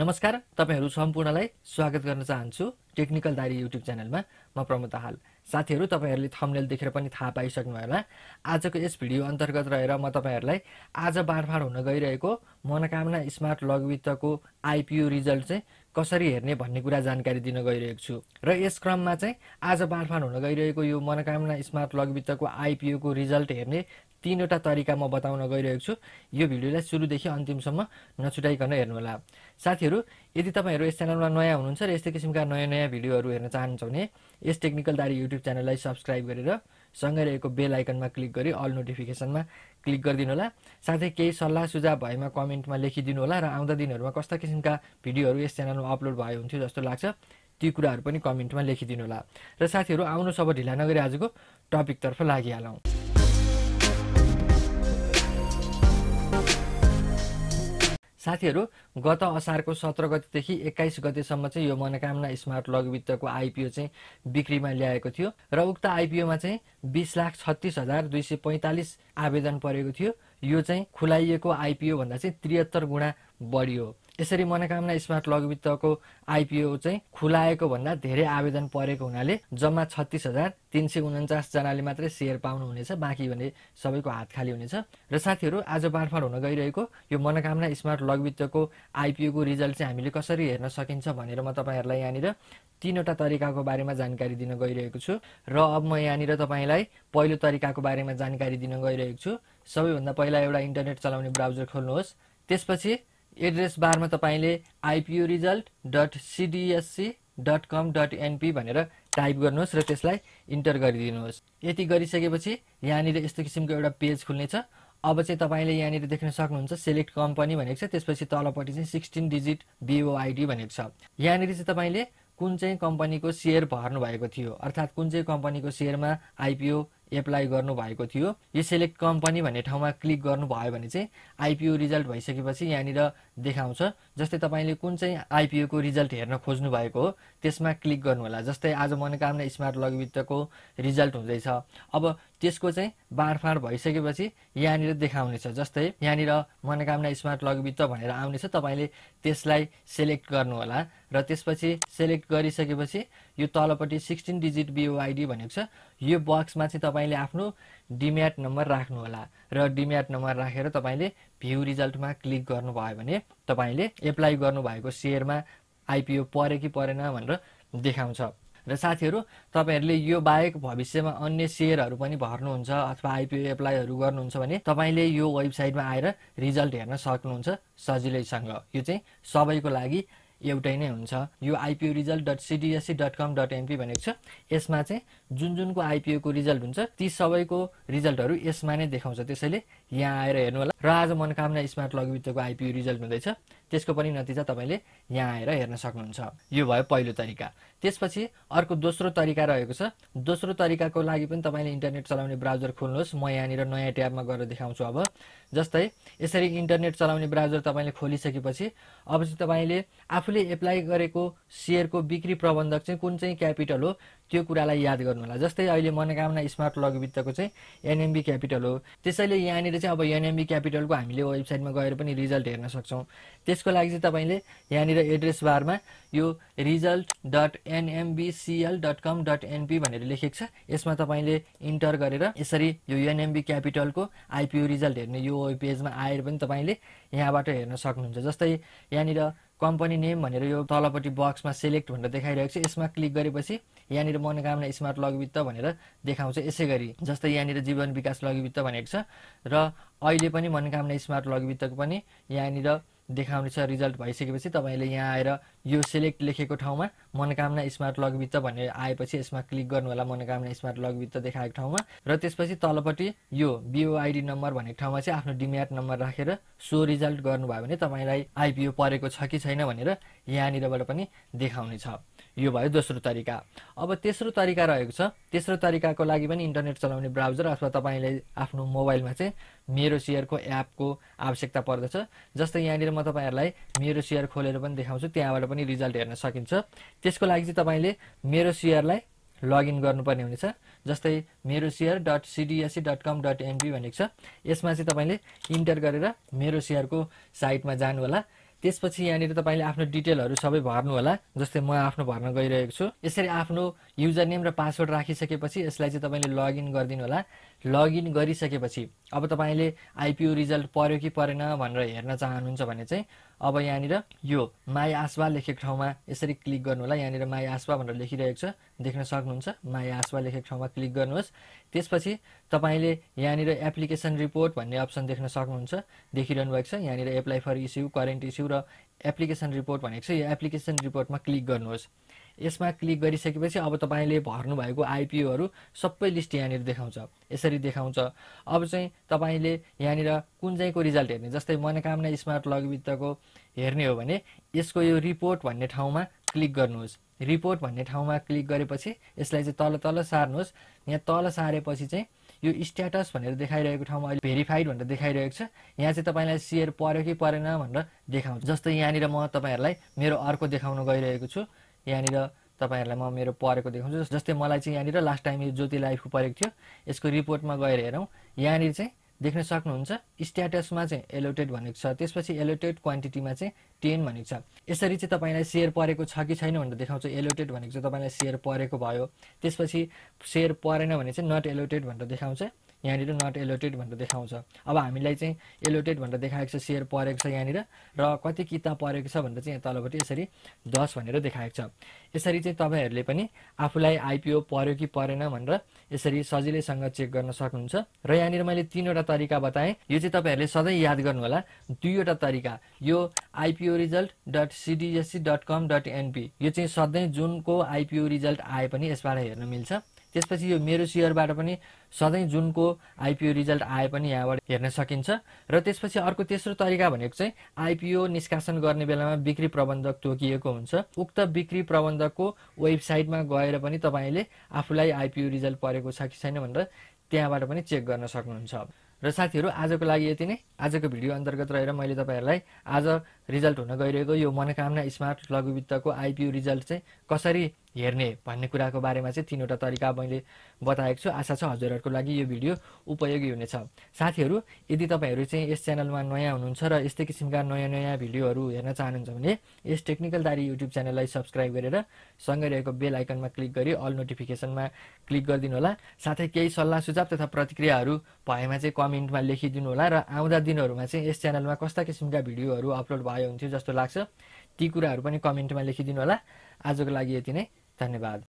नमस्कार तपाईँहरू सम्पूर्णलाई स्वागत गर्न चाहन्छु टेक्निकल दारी युट्युब च्यानलमा म प्रमोद हाल साथीहरू तपाईँहरूले थम्नेल देखेर पनि थाहा पाइसक्नु होला आजको यस भिडियो अन्तर्गत रहेर म तपाईँहरूलाई आज बाँडफाँड हुन गइरहेको मनोकामना स्मार्ट लघुवित्तको आइपिओ रिजल्ट चाहिँ कसरी हेर्ने भन्ने कुरा जानकारी दिन गइरहेको छु र यस क्रममा चाहिँ आज बाँडफाँड हुन गइरहेको यो मनोकामना स्मार्ट लघुवित्तको आइपिओको रिजल्ट हेर्ने तिनवटा तरिका म बताउन गइरहेको छु यो भिडियोलाई सुरुदेखि अन्तिमसम्म नछुटाइकन हेर्नुहोला साथीहरू यदि तपाईँहरू यस च्यानलमा नयाँ हुनुहुन्छ र यस्तै किसिमका नयाँ नयाँ भिडियोहरू हेर्न चाहनुहुन्छ भने यस टेक्निकल दारी युट्युब युट्युब च्यानललाई सब्सक्राइब गरेर सँगै रहेको बेल आइकनमा क्लिक गरी अल नोटिफिकेसनमा क्लिक गरिदिनु होला साथै केही सल्लाह सुझाव भएमा कमेन्टमा लेखिदिनु होला र आउँदा दिनहरूमा कस्ता किसिमका भिडियोहरू यस च्यानलमा अपलोड भए हुन्थ्यो जस्तो लाग्छ ती कुराहरू पनि कमेन्टमा लेखिदिनु होला र साथीहरू आउनु सब ढिला नगरी आजको टपिकतर्फ लागिहालौँ साथीहरू गत असारको सत्र गतिदेखि एक्काइस गतिसम्म चाहिँ यो मनोकामना स्मार्ट लघुवित्तको आइपिओ चाहिँ बिक्रीमा ल्याएको थियो र उक्त आइपिओमा चाहिँ बिस लाख छत्तिस हजार दुई सय पैँतालिस आवेदन परेको थियो यो चाहिँ खुलाइएको आइपिओ भन्दा चाहिँ त्रिहत्तर गुणा बढी हो यसरी मनोकामना स्मार्ट लघुवित्तको आइपिओ चाहिँ खुलाएको भन्दा धेरै आवेदन परेको हुनाले जम्मा छत्तिस हजार तिन सय जनाले मात्रै सेयर पाउनुहुनेछ बाँकी भने सबैको हात खाली हुनेछ र साथीहरू आज बाँडफाँड हुन गइरहेको यो मनोकामना स्मार्ट लघुवित्तको आइपिओको रिजल्ट चाहिँ हामीले कसरी हेर्न सकिन्छ भनेर म तपाईँहरूलाई यहाँनिर तिनवटा तरिकाको बारेमा जानकारी दिन गइरहेको छु र अब म यहाँनिर तपाईँलाई पहिलो तरिकाको बारेमा जानकारी दिन गइरहेको छु सबैभन्दा पहिला एउटा इन्टरनेट चलाउने ब्राउजर खोल्नुहोस् त्यसपछि एड्रेस बारमा तपाईँले IPO result dot CDSC dot com dot NP भनेर टाइप गर्नुहोस् र त्यसलाई इन्टर गरिदिनुहोस् यति गरिसकेपछि यहाँनिर यस्तो किसिमको एउटा पेज खुल्नेछ अब चाहिँ तपाईँले यहाँनिर देख्न सक्नुहुन्छ सेलेक्ट कम्पनी भनेको छ त्यसपछि तलपट्टि चाहिँ सिक्सटिन डिजिट बिओआइडी भनेको छ यहाँनिर चाहिँ तपाईँले कुन चाहिँ कम्पनीको सेयर भर्नुभएको थियो अर्थात् कुन चाहिँ कम्पनीको सेयरमा आइपिओ एप्लाई गर्नुभएको थियो यो सेलेक्ट कम्पनी भन्ने ठाउँमा क्लिक गर्नुभयो भने चाहिँ आइपिओ रिजल्ट भइसकेपछि यहाँनिर देखाउँछ जस्तै तपाईँले कुन चाहिँ आइपिओको रिजल्ट हेर्न खोज्नु भएको हो त्यसमा क्लिक गर्नुहोला जस्तै आज मनोकामना स्मार्ट लघुवित्तको रिजल्ट हुँदैछ अब त्यसको चाहिँ बाँडफाँड भइसकेपछि यहाँनिर देखाउनेछ जस्तै यहाँनिर मनोकामना स्मार्ट लघुवित्त भनेर आउनेछ तपाईँले त्यसलाई सेलेक्ट गर्नुहोला र त्यसपछि सेलेक्ट गरिसकेपछि यो तलपट्टि सिक्सटिन डिजिट बिओआइडी भनेको छ यो बक्समा चाहिँ तपाईँले आफ्नो डिम्याट नम्बर राख्नुहोला र डिम्याट नम्बर राखेर तपाईँले भ्यू रिजल्टमा क्लिक गर्नुभयो भने तपाईँले एप्लाई गर्नुभएको सेयरमा आइपिओ परे कि परेन भनेर देखाउँछ र साथीहरू तपाईँहरूले यो बाहेक भविष्यमा अन्य सेयरहरू पनि भर्नुहुन्छ अथवा आइपिओ एप्लाईहरू गर्नुहुन्छ भने तपाईँले यो वेबसाइटमा आएर रिजल्ट हेर्न सक्नुहुन्छ सजिलैसँग यो चाहिँ सबैको लागि एउटै नै हुन्छ यो IPO result dot CDSC dot com dot NP भनेको छ यसमा चाहिँ जुन जुनको आइपिओको रिजल्ट हुन्छ ती सबैको रिजल्टहरू यसमा नै देखाउँछ त्यसैले यहाँ आएर हेर्नु होला र आज मनोकामना स्मार्ट लघुवित्तको आइपिओ रिजल्ट हुँदैछ त्यसको पनि नतिजा तपाईँले यहाँ आएर हेर्न सक्नुहुन्छ यो भयो पहिलो तरिका त्यसपछि अर्को दोस्रो तरिका रहेको छ दोस्रो तरिकाको लागि पनि तपाईँले इन्टरनेट चलाउने ब्राउजर खोल्नुहोस् म यहाँनिर नयाँ ट्याबमा गएर देखाउँछु अब जस्तै यसरी इन्टरनेट चलाउने ब्राउजर तपाईँले खोलिसकेपछि अब चाहिँ तपाईँले आफूले एप्लाई गरेको सेयरको बिक्री प्रबन्धक चाहिँ कुन चाहिँ क्यापिटल हो त्यो कुरालाई याद गर्नु होला जस्तै अहिले मनोकामना स्मार्ट लघुवित्तको चाहिँ एनएमबी क्यापिटल हो त्यसैले यहाँनिर चाहिँ अब एनएमबी क्यापिटलको हामीले वेबसाइटमा गएर पनि रिजल्ट हेर्न सक्छौँ त्यसको लागि चाहिँ तपाईँले यहाँनिर एड्रेस बारमा यो result dot NMBCL dot com dot NP भनेर लेखेको छ यसमा तपाईँले इन्टर गरेर यसरी यो एनएमबी क्यापिटलको आइपिओ रिजल्ट हेर्ने यो वेब पेजमा आएर पनि तपाईँले यहाँबाट हेर्न सक्नुहुन्छ जस्तै यहाँनिर कम्पनी नेम भनेर यो तलपट्टि बक्समा सेलेक्ट भनेर देखाइरहेको छ यसमा क्लिक गरेपछि यहाँनिर मनोकामना स्मार्ट लघुवित्त भनेर देखाउँछ यसै गरी जस्तै यहाँनिर जीवन विकास लघुवित्त भनेको छ र अहिले पनि मनोकामना स्मार्ट लघुवित्तको पनि यहाँनिर देखाउनेछ रिजल्ट भइसकेपछि तपाईँले यहाँ आएर यो सेलेक्ट लेखेको ठाउँमा मनोकामना स्मार्ट लगवित्त भनेर आएपछि यसमा क्लिक गर्नु होला मनोकामना स्मार्ट लगवित्त देखाएको ठाउँमा र त्यसपछि तलपट्टि यो बिओआइडी नम्बर भनेको ठाउँमा चाहिँ आफ्नो डिम्याट नम्बर राखेर सो रिजल्ट गर्नुभयो भने तपाईँलाई आइपिओ परेको छ कि छैन भनेर यहाँनिरबाट पनि छ यो भयो दोस्रो तरिका अब तेस्रो तरिका रहेको छ तेस्रो तरिकाको लागि पनि इन्टरनेट चलाउने ब्राउजर अथवा तपाईँले आफ्नो मोबाइलमा चाहिँ मेरो सेयरको एपको आवश्यकता पर्दछ जस्तै यहाँनिर म तपाईँहरूलाई मेरो सेयर खोलेर पनि देखाउँछु त्यहाँबाट पनि रिजल्ट हेर्न सकिन्छ त्यसको लागि चाहिँ तपाईँले मेरो सेयरलाई लगइन गर्नुपर्ने हुनेछ जस्तै मेरो share dot CDSC dot com dot NP भनेको छ यसमा चाहिँ तपाईँले इन्टर गरेर मेरो सेयरको साइटमा जानु होला त्यसपछि यहाँनिर तपाईँले आफ्नो डिटेलहरू सबै भर्नु होला जस्तै म आफ्नो भर्न गइरहेको छु यसरी आफ्नो युजर नेम र पासवर्ड राखिसकेपछि यसलाई चाहिँ तपाईँले लगइन गरिदिनु होला लगइन गरिसकेपछि अब तपाईँले आइपिओ रिजल्ट पऱ्यो कि परेन भनेर हेर्न चाहनुहुन्छ भने चाहिँ अब यहाँनिर यो माया आसवा लेखेको ठाउँमा यसरी क्लिक गर्नु होला यहाँनिर माया आसवा भनेर लेखिरहेको छ देख्न सक्नुहुन्छ माया आसवा लेखेको ठाउँमा क्लिक गर्नुहोस् त्यसपछि तपाईँले यहाँनिर एप्लिकेसन रिपोर्ट भन्ने अप्सन देख्न सक्नुहुन्छ देखिरहनु भएको छ यहाँनिर apply for issue current issue र एप्लिकेसन रिपोर्ट भनेको छ यो एप्लिकेसन रिपोर्टमा क्लिक गर्नुहोस् यसमा क्लिक गरिसकेपछि अब तपाईँले भर्नुभएको आइपिओहरू सबै लिस्ट यहाँनिर देखाउँछ यसरी देखाउँछ अब चाहिँ तपाईँले यहाँनिर कुन चाहिँको रिजल्ट हेर्ने जस्तै मनोकामना स्मार्ट लघुवित्तको हेर्ने हो भने यसको यो रिपोर्ट भन्ने ठाउँमा क्लिक गर्नुहोस् रिपोर्ट भन्ने ठाउँमा क्लिक गरेपछि यसलाई चाहिँ तल तल सार्नुहोस् यहाँ तल सारेपछि चाहिँ यो स्ट्याटस भनेर देखाइरहेको ठाउँमा अहिले भेरिफाइड भनेर देखाइरहेको छ यहाँ चाहिँ तपाईँलाई सेयर पऱ्यो कि परेन भनेर देखाउँछ जस्तै यहाँनिर म तपाईँहरूलाई मेरो अर्को देखाउन गइरहेको छु यहाँनिर तपाईँहरूलाई म मेरो परेको देखाउँछु जस्तै मलाई चाहिँ यहाँनिर लास्ट टाइम यो ज्योति लाइफको परेको थियो यसको रिपोर्टमा गएर हेरौँ यहाँनिर चाहिँ देख्न सक्नुहुन्छ स्ट्याटसमा चाहिँ एलोटेड भनेको छ त्यसपछि एलोटेड क्वान्टिटीमा चाहिँ टेन भनेको छ यसरी चाहिँ तपाईँलाई सेयर परेको छ कि छैन भनेर देखाउँछ एलोटेड भनेको चाहिँ तपाईँलाई सेयर परेको भयो त्यसपछि सेयर परेन भने चाहिँ नट एलोटेड भनेर देखाउँछ यहाँनिर नट एलोटेड भनेर देखाउँछ अब हामीलाई चाहिँ एलोटेड भनेर देखाएको छ सेयर परेको छ यहाँनिर र कति किताब परेको छ भनेर चाहिँ यहाँ तलपट्टि यसरी दस भनेर देखाएको छ यसरी चाहिँ तपाईँहरूले पनि आफूलाई आइपिओ पऱ्यो कि परेन भनेर यसरी सजिलैसँग चेक गर्न सक्नुहुन्छ र यहाँनिर मैले तिनवटा तरिका बताएँ यो चाहिँ तपाईँहरूले सधैँ याद गर्नुहोला दुईवटा तरिका यो IPO result dot CDSC dot com dot NP यो चाहिँ सधैँ जुनको आइपिओ रिजल्ट आए पनि यसबाट हेर्न मिल्छ त्यसपछि यो मेरो सेयरबाट पनि सधैँ जुनको आइपिओ रिजल्ट आए पनि यहाँबाट हेर्न सकिन्छ र त्यसपछि अर्को तेस्रो तरिका भनेको चाहिँ आइपिओ निष्कासन गर्ने बेलामा बिक्री प्रबन्धक तोकिएको हुन्छ उक्त बिक्री प्रबन्धकको वेबसाइटमा गएर पनि तपाईँले आफूलाई आइपिओ रिजल्ट परेको छ कि छैन भनेर त्यहाँबाट पनि चेक गर्न सक्नुहुन्छ र साथीहरू आजको लागि यति नै आजको भिडियो अन्तर्गत रहेर मैले तपाईँहरूलाई आज रिजल्ट हुन गइरहेको यो मनोकामना स्मार्ट लघुवित्तको आइपिओ रिजल्ट चाहिँ कसरी हेर्ने भन्ने कुराको बारेमा चाहिँ तिनवटा तरिका मैले बताएको छु आशा छ हजुरहरूको लागि यो भिडियो उपयोगी हुनेछ साथीहरू यदि तपाईँहरू चाहिँ यस च्यानलमा नयाँ हुनुहुन्छ र यस्तै किसिमका नयाँ नयाँ भिडियोहरू हेर्न चाहनुहुन्छ भने यस टेक्निकल दारी युट्युब च्यानललाई सब्सक्राइब गरेर सँगै रहेको बेल आइकनमा क्लिक गरी अल नोटिफिकेसनमा क्लिक गरिदिनु होला साथै केही सल्लाह सुझाव तथा प्रतिक्रियाहरू भएमा चाहिँ कमेन्टमा लेखिदिनु होला र आउँदा दिनहरूमा चाहिँ यस च्यानलमा कस्ता किसिमका भिडियोहरू अपलोड भयो आयो हुन्थ्यो जस्तो लाग्छ ती कुराहरू पनि कमेन्टमा लेखिदिनु होला आजको लागि यति नै धन्यवाद